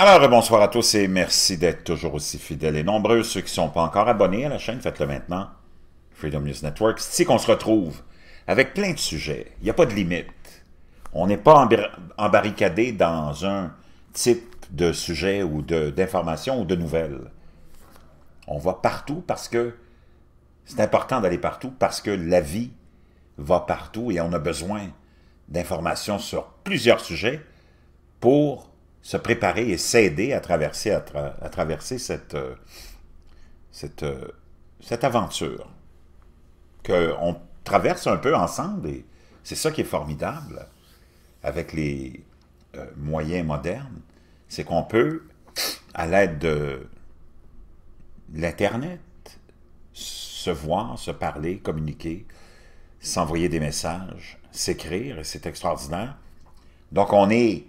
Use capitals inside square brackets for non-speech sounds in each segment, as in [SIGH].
Alors, euh, bonsoir à tous et merci d'être toujours aussi fidèles et nombreux. Ceux qui ne sont pas encore abonnés à la chaîne, faites-le maintenant. Freedom News Network, c'est qu'on se retrouve avec plein de sujets. Il n'y a pas de limite. On n'est pas embarricadé dans un type de sujet ou d'information ou de nouvelles. On va partout parce que c'est important d'aller partout parce que la vie va partout et on a besoin d'informations sur plusieurs sujets pour se préparer et s'aider à traverser, à, traverser cette, euh, cette, euh, cette aventure qu'on traverse un peu ensemble et c'est ça qui est formidable avec les euh, moyens modernes, c'est qu'on peut, à l'aide de l'Internet, se voir, se parler, communiquer, s'envoyer des messages, s'écrire, et c'est extraordinaire. Donc on est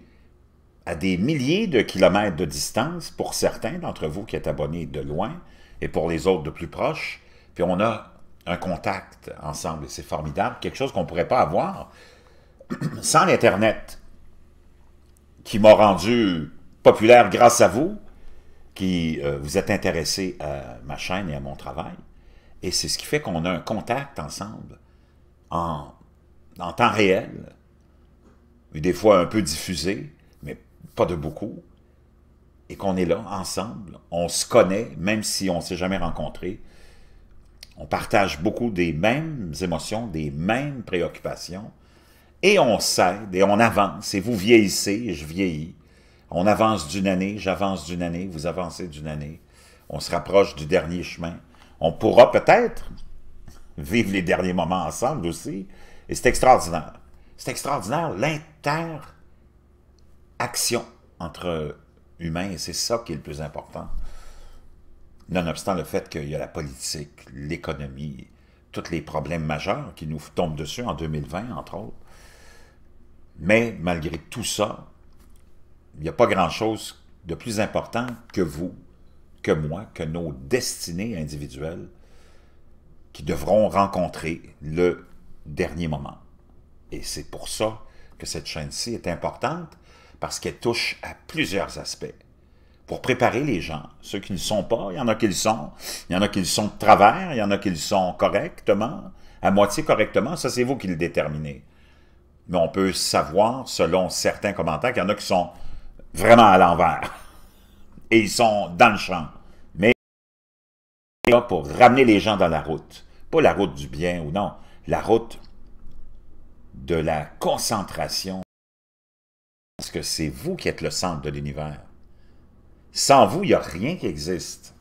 à des milliers de kilomètres de distance pour certains d'entre vous qui êtes abonnés de loin et pour les autres de plus proche. Puis on a un contact ensemble. C'est formidable, quelque chose qu'on ne pourrait pas avoir [CLEARS THROAT] sans l'Internet qui m'a rendu populaire grâce à vous, qui euh, vous êtes intéressés à ma chaîne et à mon travail. Et c'est ce qui fait qu'on a un contact ensemble en, en temps réel, et des fois un peu diffusé, pas de beaucoup, et qu'on est là, ensemble, on se connaît, même si on ne s'est jamais rencontré, on partage beaucoup des mêmes émotions, des mêmes préoccupations, et on s'aide, et on avance, et vous vieillissez, et je vieillis, on avance d'une année, j'avance d'une année, vous avancez d'une année, on se rapproche du dernier chemin, on pourra peut-être vivre les derniers moments ensemble aussi, et c'est extraordinaire. C'est extraordinaire l'inter action entre humains, et c'est ça qui est le plus important. Nonobstant le fait qu'il y a la politique, l'économie, tous les problèmes majeurs qui nous tombent dessus en 2020, entre autres. Mais malgré tout ça, il n'y a pas grand-chose de plus important que vous, que moi, que nos destinées individuelles qui devront rencontrer le dernier moment. Et c'est pour ça que cette chaîne-ci est importante, parce qu'elle touche à plusieurs aspects. Pour préparer les gens, ceux qui ne sont pas, il y en a qui le sont, il y en a qui le sont de travers, il y en a qui le sont correctement, à moitié correctement, ça c'est vous qui le déterminez. Mais on peut savoir, selon certains commentaires, qu'il y en a qui sont vraiment à l'envers. [LAUGHS] Et ils sont dans le champ. Mais là pour ramener les gens dans la route. Pas la route du bien ou non, la route de la concentration parce que c'est vous qui êtes le centre de l'univers. Sans vous, il n'y a rien qui existe.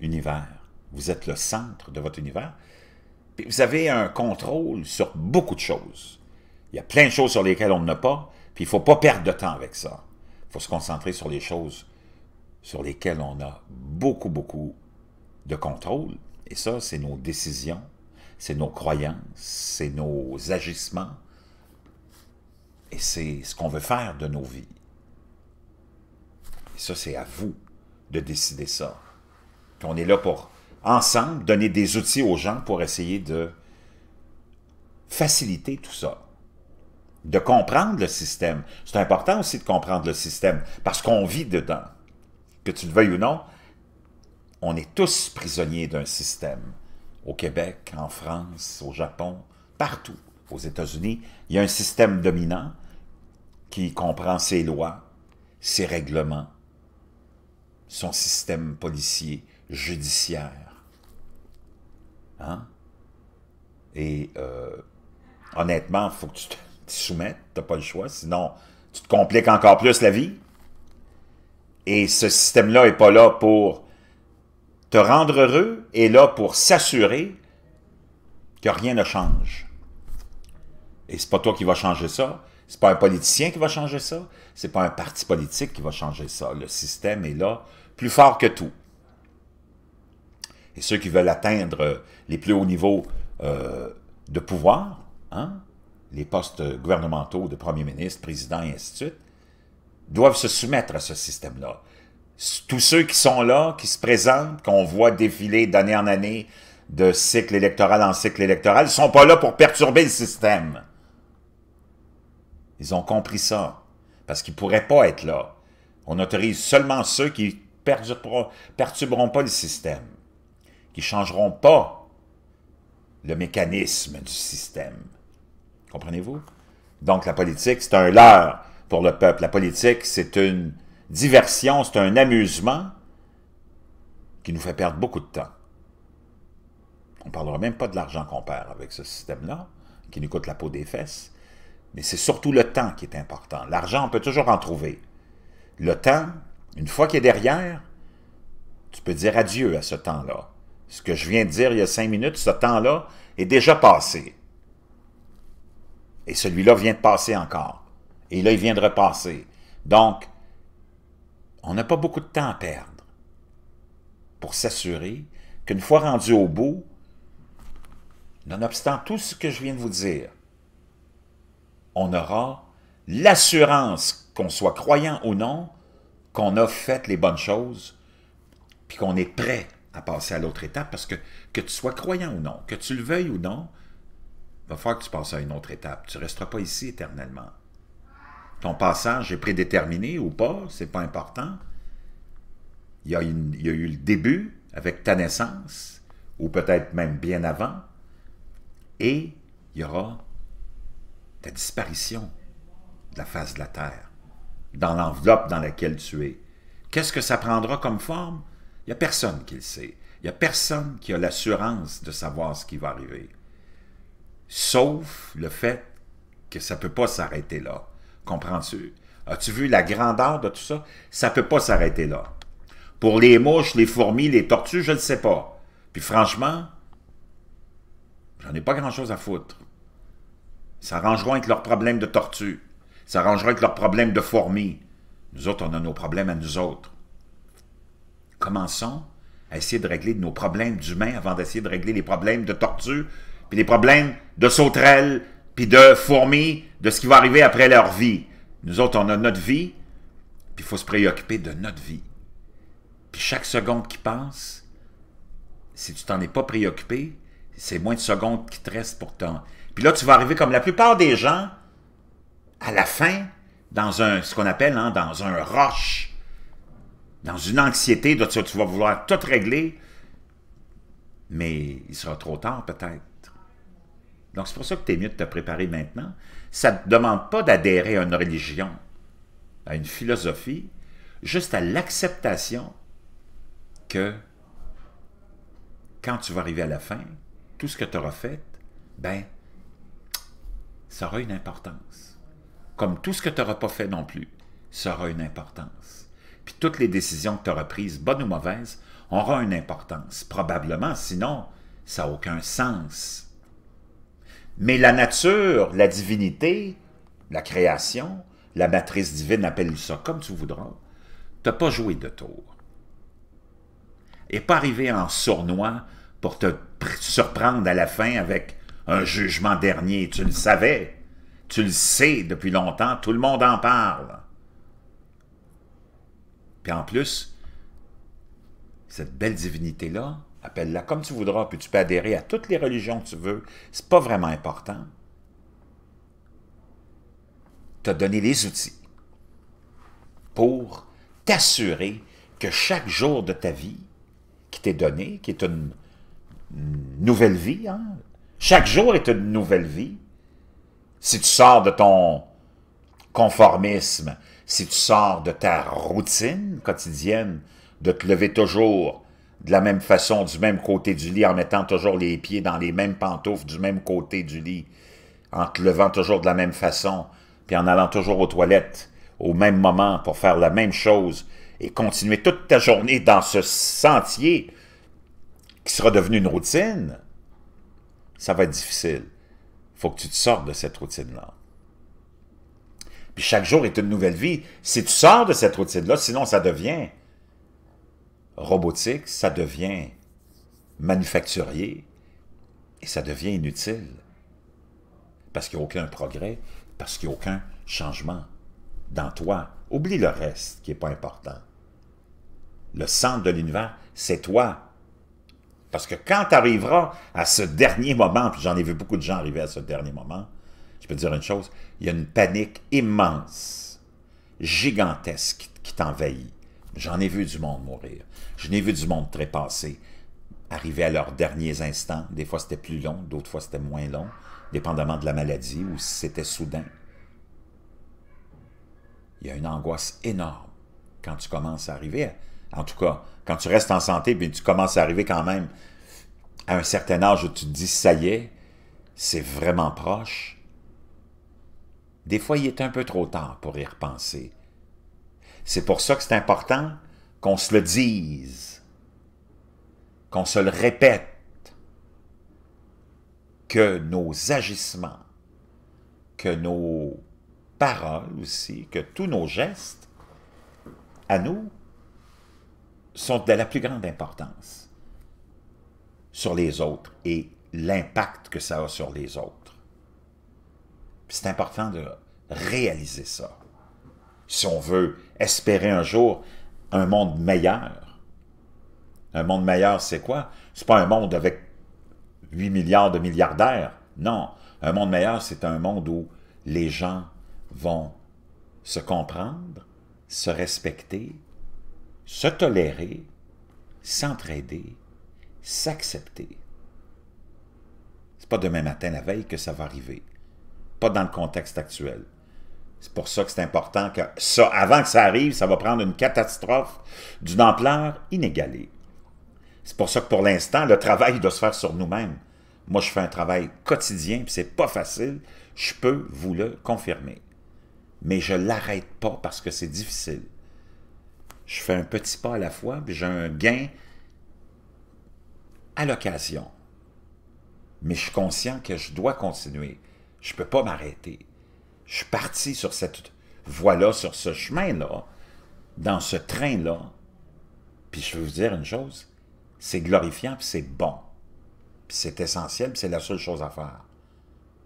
Univers. Vous êtes le centre de votre univers. vous avez un contrôle sur beaucoup de choses. Il y a plein de choses sur lesquelles on n'a pas, puis il ne faut pas perdre de temps avec ça. Il faut se concentrer sur les choses sur lesquelles on a beaucoup, beaucoup de contrôle. Et ça, c'est nos décisions, c'est nos croyances, c'est nos agissements, et c'est ce qu'on veut faire de nos vies. Et ça, c'est à vous de décider ça. on est là pour, ensemble, donner des outils aux gens pour essayer de faciliter tout ça. De comprendre le système. C'est important aussi de comprendre le système, parce qu'on vit dedans. Que tu le veuilles ou non, on est tous prisonniers d'un système au Québec, en France, au Japon, partout, aux États-Unis, il y a un système dominant qui comprend ses lois, ses règlements, son système policier, judiciaire. Hein? Et euh, honnêtement, il faut que tu te soumettes, tu n'as pas le choix, sinon tu te compliques encore plus la vie. Et ce système-là n'est pas là pour te rendre heureux est là pour s'assurer que rien ne change. Et c'est pas toi qui vas changer ça, c'est pas un politicien qui va changer ça, c'est pas un parti politique qui va changer ça. Le système est là, plus fort que tout. Et ceux qui veulent atteindre les plus hauts niveaux euh, de pouvoir, hein, les postes gouvernementaux de premier ministre, président et ainsi de suite, doivent se soumettre à ce système-là tous ceux qui sont là, qui se présentent, qu'on voit défiler d'année en année, de cycle électoral en cycle électoral, ne sont pas là pour perturber le système. Ils ont compris ça, parce qu'ils pourraient pas être là. On autorise seulement ceux qui perturberont pas le système, qui changeront pas le mécanisme du système. Comprenez-vous? Donc la politique, c'est un leurre pour le peuple. La politique, c'est une diversion, c'est un amusement qui nous fait perdre beaucoup de temps. On ne parlera même pas de l'argent qu'on perd avec ce système-là, qui nous coûte la peau des fesses, mais c'est surtout le temps qui est important. L'argent, on peut toujours en trouver. Le temps, une fois qu'il est derrière, tu peux dire adieu à ce temps-là. Ce que je viens de dire il y a cinq minutes, ce temps-là est déjà passé. Et celui-là vient de passer encore. Et là, il vient de repasser. Donc, on n'a pas beaucoup de temps à perdre pour s'assurer qu'une fois rendu au bout, nonobstant tout ce que je viens de vous dire, on aura l'assurance, qu'on soit croyant ou non, qu'on a fait les bonnes choses, puis qu'on est prêt à passer à l'autre étape, parce que que tu sois croyant ou non, que tu le veuilles ou non, il va falloir que tu passes à une autre étape. Tu ne resteras pas ici éternellement. Ton passage est prédéterminé ou pas, c'est pas important. Il y, a il y a eu le début avec ta naissance, ou peut-être même bien avant, et il y aura ta disparition de la face de la Terre, dans l'enveloppe dans laquelle tu es. Qu'est-ce que ça prendra comme forme? Il n'y a personne qui le sait. Il n'y a personne qui a l'assurance de savoir ce qui va arriver. Sauf le fait que ça ne peut pas s'arrêter là. Comprends-tu? As-tu vu la grandeur de tout ça? Ça ne peut pas s'arrêter là. Pour les mouches, les fourmis, les tortues, je ne sais pas. Puis franchement, j'en ai pas grand-chose à foutre. Ça arrangera avec leurs problèmes de tortues. Ça arrangera avec leurs problèmes de fourmis. Nous autres, on a nos problèmes à nous autres. Commençons à essayer de régler nos problèmes d'humains avant d'essayer de régler les problèmes de tortues, puis les problèmes de sauterelles, puis de fourmis de ce qui va arriver après leur vie. Nous autres, on a notre vie, puis il faut se préoccuper de notre vie. Puis chaque seconde qui passe, si tu t'en es pas préoccupé, c'est moins de secondes qui te restent pour Puis là, tu vas arriver comme la plupart des gens, à la fin, dans un, ce qu'on appelle, hein, dans un roche, dans une anxiété, de, tu vas vouloir tout régler, mais il sera trop tard peut-être. Donc, c'est pour ça que tu es mieux de te préparer maintenant. Ça ne te demande pas d'adhérer à une religion, à une philosophie, juste à l'acceptation que quand tu vas arriver à la fin, tout ce que tu auras fait, ben, ça aura une importance. Comme tout ce que tu n'auras pas fait non plus, ça aura une importance. Puis toutes les décisions que tu auras prises, bonnes ou mauvaises, auront une importance. Probablement, sinon, ça n'a aucun sens mais la nature, la divinité, la création, la matrice divine, appelle ça comme tu voudras, t'as pas joué de tour. Et pas arrivé en sournois pour te surprendre à la fin avec un jugement dernier. Tu le savais, tu le sais depuis longtemps, tout le monde en parle. Puis en plus, cette belle divinité-là, appelle-la comme tu voudras, puis tu peux adhérer à toutes les religions que tu veux, c'est pas vraiment important. Tu as donné les outils pour t'assurer que chaque jour de ta vie qui t'est donné, qui est une, nouvelle vie, hein, chaque jour est une nouvelle vie, si tu sors de ton conformisme, si tu sors de ta routine quotidienne de te lever toujours de la même façon, du même côté du lit, en mettant toujours les pieds dans les mêmes pantoufles du même côté du lit, en te levant toujours de la même façon, puis en allant toujours aux toilettes au même moment pour faire la même chose et continuer toute ta journée dans ce sentier qui sera devenu une routine, ça va être difficile. faut que tu te sortes de cette routine-là. Puis chaque jour est une nouvelle vie. Si tu sors de cette routine-là, sinon ça devient robotique, ça devient manufacturier et ça devient inutile. Parce qu'il n'y a aucun progrès, parce qu'il n'y a aucun changement dans toi. Oublie le reste qui n'est pas important. Le centre de l'univers, c'est toi. Parce que quand tu arriveras à ce dernier moment, puis j'en ai vu beaucoup de gens arriver à ce dernier moment, je peux te dire une chose, il y a une panique immense, gigantesque qui t'envahit. J'en ai vu du monde mourir. Je n'ai vu du monde trépasser, arriver à leurs derniers instants. Des fois, c'était plus long, d'autres fois, c'était moins long, dépendamment de la maladie ou si c'était soudain. Il y a une angoisse énorme quand tu commences à arriver, en tout cas, quand tu restes en santé, puis tu commences à arriver quand même à un certain âge où tu te dis, ça y est, c'est vraiment proche. Des fois, il est un peu trop tard pour y repenser c'est pour ça que c'est important qu'on se le dise, qu'on se le répète, que nos agissements, que nos paroles aussi, que tous nos gestes, à nous, sont de la plus grande importance sur les autres et l'impact que ça a sur les autres. C'est important de réaliser ça si on veut espérer un jour un monde meilleur. Un monde meilleur, c'est quoi? C'est pas un monde avec 8 milliards de milliardaires. Non. Un monde meilleur, c'est un monde où les gens vont se comprendre, se respecter, se tolérer, s'entraider, s'accepter. C'est pas demain matin la veille que ça va arriver. Pas dans le contexte actuel. C'est pour ça que c'est important que ça, avant que ça arrive, ça va prendre une catastrophe d'une ampleur inégalée. C'est pour ça que pour l'instant, le travail doit se faire sur nous-mêmes. Moi, je fais un travail quotidien, puis c'est pas facile, je peux vous le confirmer. Mais je l'arrête pas parce que c'est difficile. Je fais un petit pas à la fois, puis j'ai un gain à l'occasion. Mais je suis conscient que je dois continuer. Je ne peux pas m'arrêter je suis parti sur cette voie-là, sur ce chemin-là, dans ce train-là, puis je veux vous dire une chose, c'est glorifiant, puis c'est bon, puis c'est essentiel, puis c'est la seule chose à faire.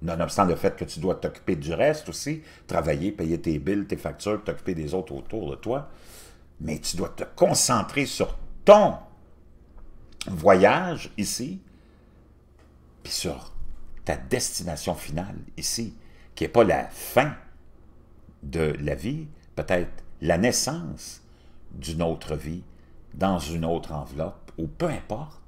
Nonobstant le fait que tu dois t'occuper du reste aussi, travailler, payer tes billes, tes factures, t'occuper des autres autour de toi, mais tu dois te concentrer sur ton voyage ici, puis sur ta destination finale ici qui n'est pas la fin de la vie, peut-être la naissance d'une autre vie, dans une autre enveloppe, ou peu importe,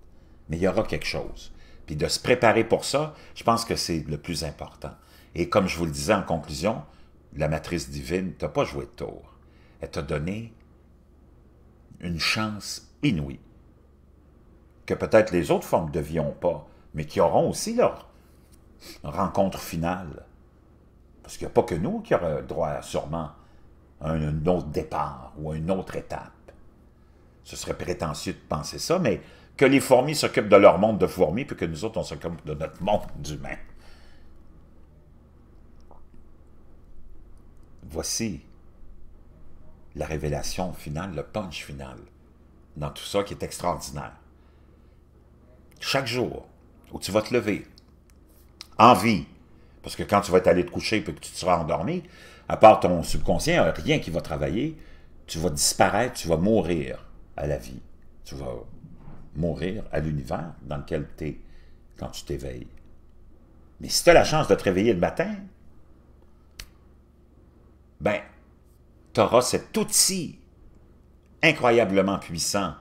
mais il y aura quelque chose. Puis de se préparer pour ça, je pense que c'est le plus important. Et comme je vous le disais en conclusion, la matrice divine t'a pas joué de tour. Elle t'a donné une chance inouïe que peut-être les autres formes de vie n'ont pas, mais qui auront aussi leur rencontre finale. Parce qu'il n'y a pas que nous qui aurons droit, sûrement, à un, autre départ ou à une autre étape. Ce serait prétentieux de penser ça, mais que les fourmis s'occupent de leur monde de fourmis, puis que nous autres, on s'occupe de notre monde d'humains. Voici la révélation finale, le punch final dans tout ça qui est extraordinaire. Chaque jour où tu vas te lever, en vie, parce que quand tu vas allé te coucher et que tu te seras endormi, à part ton subconscient, rien qui va travailler, tu vas disparaître, tu vas mourir à la vie. Tu vas mourir à l'univers dans lequel tu es quand tu t'éveilles. Mais si tu as la chance de te réveiller le matin, ben, tu auras cet outil incroyablement puissant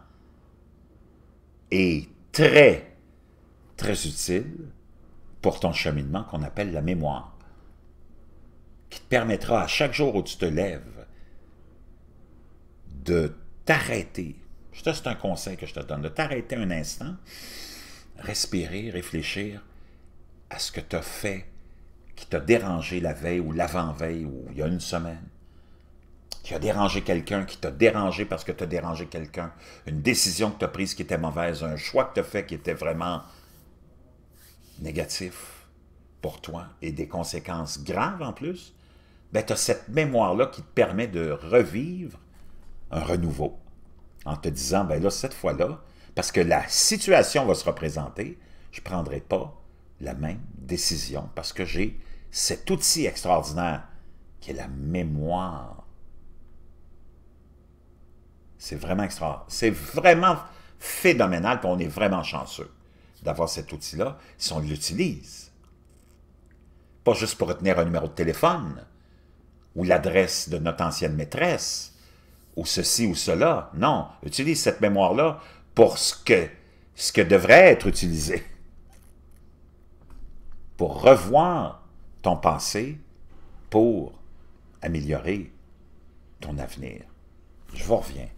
et très, très utile pour ton cheminement qu'on appelle la mémoire, qui te permettra à chaque jour où tu te lèves de t'arrêter. te c'est un conseil que je te donne, de t'arrêter un instant, respirer, réfléchir à ce que tu as fait qui t'a dérangé la veille ou l'avant-veille ou il y a une semaine, qui a dérangé quelqu'un, qui t'a dérangé parce que tu as dérangé quelqu'un, une décision que tu as prise qui était mauvaise, un choix que tu as fait qui était vraiment négatif pour toi et des conséquences graves en plus, ben, tu as cette mémoire-là qui te permet de revivre un renouveau en te disant, ben là, cette fois-là, parce que la situation va se représenter, je ne prendrai pas la même décision parce que j'ai cet outil extraordinaire qui est la mémoire. C'est vraiment extraordinaire. C'est vraiment phénoménal, qu'on est vraiment chanceux d'avoir cet outil-là, si on l'utilise. Pas juste pour retenir un numéro de téléphone ou l'adresse de notre ancienne maîtresse ou ceci ou cela. Non, utilise cette mémoire-là pour ce que, ce que devrait être utilisé. Pour revoir ton passé, pour améliorer ton avenir. Je vous reviens.